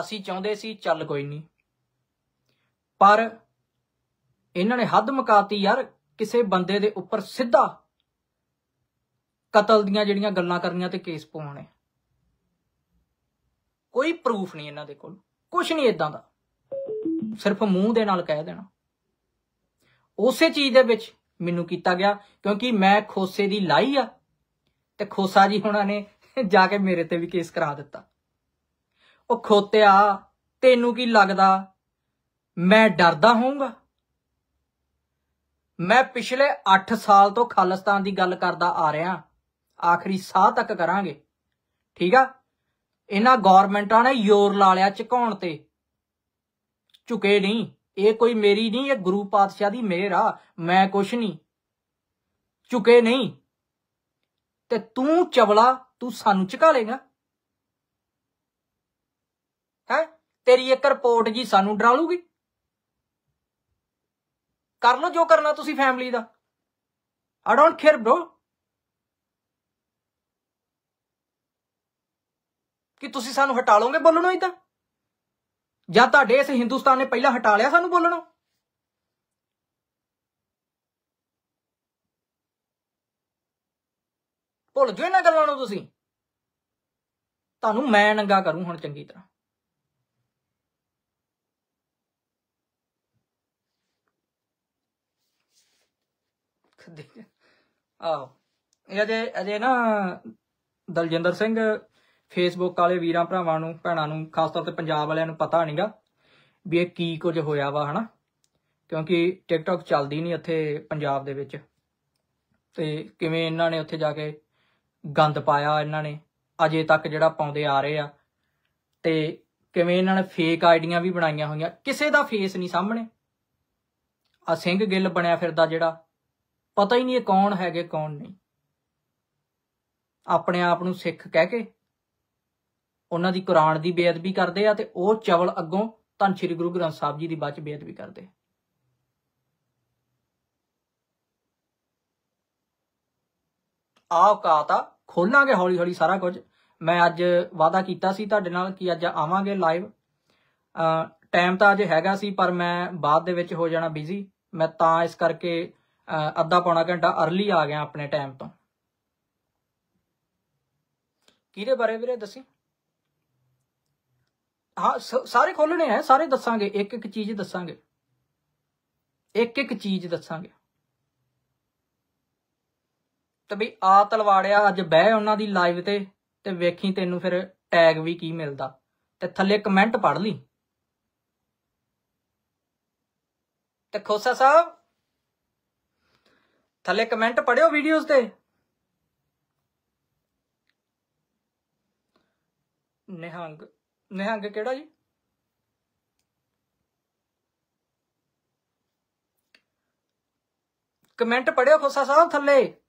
ਅਸੀਂ ਚਾਹੁੰਦੇ ਸੀ ਚੱਲ ਕੋਈ ਨਹੀਂ ਪਰ ਇਹਨਾਂ ਨੇ ਹੱਦ ਮਕਾਤੀ ਯਾਰ ਕਿਸੇ ਬੰਦੇ ਦੇ ਉੱਪਰ ਸਿੱਧਾ ਕਤਲ ਦੀਆਂ ਜਿਹੜੀਆਂ ਗੱਲਾਂ ਕਰਨੀਆਂ ਤੇ ਕੇਸ ਪਾਉਣੇ ਕੋਈ ਪ੍ਰੂਫ ਨਹੀਂ ਇਹਨਾਂ ਦੇ ਕੋਲ ਕੁਝ ਨਹੀਂ ਇਦਾਂ ਦਾ ਸਿਰਫ ਮੂੰਹ ਦੇ ਨਾਲ ਕਹਿ ਦੇਣਾ ਉਸੇ ਚੀਜ਼ ਦੇ ਵਿੱਚ ਮੈਨੂੰ ਕੀਤਾ ਗਿਆ ਕਿਉਂਕਿ ਮੈਂ ਖੋਸੇ ਦੀ ਲਾਈ ਆ ਤੇ ਖੋਸਾ ਜੀ ਹੁਣਾਂ ਨੇ ਜਾ ਕੇ ਮੇਰੇ ਤੇ ਵੀ ਕੇਸ ਕਰਾ ਦਿੱਤਾ ਉਹ ਖੋਤਿਆ ਤੈਨੂੰ ਕੀ ਲੱਗਦਾ ਮੈਂ ਡਰਦਾ ਹੋਊਂਗਾ ਮੈਂ ਪਿਛਲੇ 8 ਸਾਲ ਤੋਂ ਖਾਲਸਤਾਨ ਦੀ ਗੱਲ ਕਰਦਾ ਆ ਰਿਹਾ ਆਖਰੀ ਸਾਹ ਤੱਕ ਕਰਾਂਗੇ ਠੀਕ ਆ ਇਹਨਾਂ ਗਵਰਨਮੈਂਟਾਂ ਨੇ ਯੋਰ ਲਾ ਲਿਆ ਝਕਾਉਣ ਤੇ ਝੁਕੇ ਨਹੀਂ ਇਹ ਕੋਈ ਮੇਰੀ ਨਹੀਂ ਇਹ ਗੁਰੂ ਪਾਤਸ਼ਾਹ ਦੀ ਮਿਹਰ ਆ ਮੈਂ ਕੁਛ ਨਹੀਂ ਝੁਕੇ ਨਹੀਂ ਤੇ ਤੂੰ ਚਵਲਾ ਤੂੰ ਸਾਨੂੰ ਝਕਾ ਲੇਗਾ ਹੈ ਤੇਰੀ ਇੱਕ ਰਿਪੋਰਟ ਜੀ ਸਾਨੂੰ ਡਰਾ ਲੂਗੀ ਕਰ ਲਓ ਜੋ ਕਰਨਾ ਤੁਸੀਂ ਫੈਮਿਲੀ ਦਾ ਆਈ ਡੋਨਟ ਕੇਅਰ ਬ్రో ਕਿ ਤੁਸੀਂ ਸਾਨੂੰ ਹਟਾ ਲੋਗੇ ਬੋਲਣੋਂ ਹੀ ਤਾਂ ਜਾਂ ਤੁਹਾਡੇ ਇਸ ਹਿੰਦੁਸਤਾਨ ਨੇ ਪਹਿਲਾਂ ਹਟਾ ਲਿਆ ਸਾਨੂੰ ਬੋਲਣੋਂ ਭੁੱਲ ਜੋ ਇਹਨਾਂ ਗੱਲਾਂ ਨੂੰ ਤੁਸੀਂ ਤੁਹਾਨੂੰ ਮੈਂ ਨੰਗਾ ਕਰੂੰ ਹੁਣ ਚੰਗੀ ਤਰ੍ਹਾਂ ਆਓ ਇਹਦੇ ਇਹਦੇ ਨਾ ਦਲਜਿੰਦਰ ਸਿੰਘ ਫੇਸਬੁੱਕ ਵਾਲੇ ਵੀਰਾਂ ਭਰਾਵਾਂ ਨੂੰ ਭੈਣਾਂ ਨੂੰ ਖਾਸ ਤੌਰ ਤੇ ਪੰਜਾਬ ਵਾਲਿਆਂ ਨੂੰ ਪਤਾ ਨਹੀਂਗਾ ਵੀ ਇਹ ਕੀ ਕੁਝ ਹੋਇਆ ਵਾ ਹਨਾ ਕਿਉਂਕਿ ਟਿਕਟੌਕ ਚੱਲਦੀ ਨਹੀਂ ਇੱਥੇ ਪੰਜਾਬ ਦੇ ਵਿੱਚ ਤੇ ਕਿਵੇਂ ਇਹਨਾਂ ਨੇ ਉੱਥੇ ਜਾ ਕੇ ਗੰਦ ਪਾਇਆ ਇਹਨਾਂ ਨੇ ਅਜੇ ਤੱਕ ਜਿਹੜਾ ਪਾਉਂਦੇ ਆ ਰਹੇ ਆ ਤੇ ਕਿਵੇਂ ਇਹਨਾਂ ਨੇ ਫੇਕ ਆਈਡੀਆਂ ਵੀ ਬਣਾਈਆਂ ਹੋਈਆਂ ਕਿਸੇ ਦਾ ਫੇਸ ਨਹੀਂ ਸਾਹਮਣੇ ਆ ਸਿੰਘ ਗਿੱਲ ਬਣਿਆ ਫਿਰਦਾ ਜਿਹੜਾ ਪਤਾ ਹੀ ਨਹੀਂ ਇਹ ਕੌਣ ਹੈਗੇ ਕੌਣ ਨਹੀਂ ਆਪਣੇ ਆਪ ਨੂੰ ਸਿੱਖ ਕਹਿ ਕੇ ਉਹਨਾਂ ਦੀ ਕੁਰਾਨ ਦੀ ਬੇਅਦਬੀ ਕਰਦੇ ਆ ਤੇ ਉਹ ਚਵਲ ਅੱਗੋਂ ਧੰਨ ਸ਼੍ਰੀ ਗੁਰੂ ਗ੍ਰੰਥ ਸਾਹਿਬ ਜੀ ਦੀ ਬਾਅਦ ਚ ਬੇਅਦਬੀ ਕਰਦੇ ਆ ਔਕਾਤ ਆ ਖੋਲਾਂਗੇ ਹੌਲੀ ਹੌਲੀ ਸਾਰਾ ਕੁਝ ਮੈਂ ਅੱਜ ਵਾਦਾ ਕੀਤਾ ਸੀ ਤੁਹਾਡੇ ਨਾਲ ਕਿ ਅੱਜ ਆਵਾਂਗੇ ਲਾਈਵ ਟਾਈਮ ਤਾਂ ਅਜੇ ਹੈਗਾ ਸੀ ਪਰ ਮੈਂ ਬਾਅਦ ਦੇ ਵਿੱਚ ਹੋ ਜਾਣਾ ਬਿਜ਼ੀ ਮੈਂ ਤਾਂ ਇਸ ਕਰਕੇ ਅੱਧਾ ਪੌਣਾ ਘੰਟਾ अर्ਲੀ ਆ ਗਿਆ ਆਪਣੇ ਟਾਈਮ ਤੋਂ ਕਿਹਦੇ ਬਾਰੇ ਵੀਰੇ ਦੱਸੀ ਹਾਂ ਸਾਰੇ ਖੋਲਣੇ ਆ ਸਾਰੇ ਦੱਸਾਂਗੇ ਇੱਕ ਇੱਕ ਚੀਜ਼ ਦੱਸਾਂਗੇ ਇੱਕ ਇੱਕ ਚੀਜ਼ ਦੱਸਾਂਗੇ ਤੇ ਵੀ ਆ ਤਲਵਾੜਿਆ ਅੱਜ ਬਹਿ ਉਹਨਾਂ ਦੀ ਲਾਈਵ ਤੇ ਤੇ ਵੇਖੀ ਤੈਨੂੰ ਫਿਰ ਟੈਗ ਵੀ ਕੀ ਮਿਲਦਾ ਤੇ ਥੱਲੇ ਕਮੈਂਟ ਪੜ ਲਈ ਤੇ ਖੋਸਾ ਸਾਹਿਬ ਥੱਲੇ ਕਮੈਂਟ ਪੜਿਓ ਵੀਡੀਓਜ਼ ਤੇ ਨਿਹੰਗ ਨਿਹੰਗ ਕਿਹੜਾ ਜੀ ਕਮੈਂਟ ਪੜਿਓ ਖੋਸਾ ਸਾਹਿਬ ਥੱਲੇ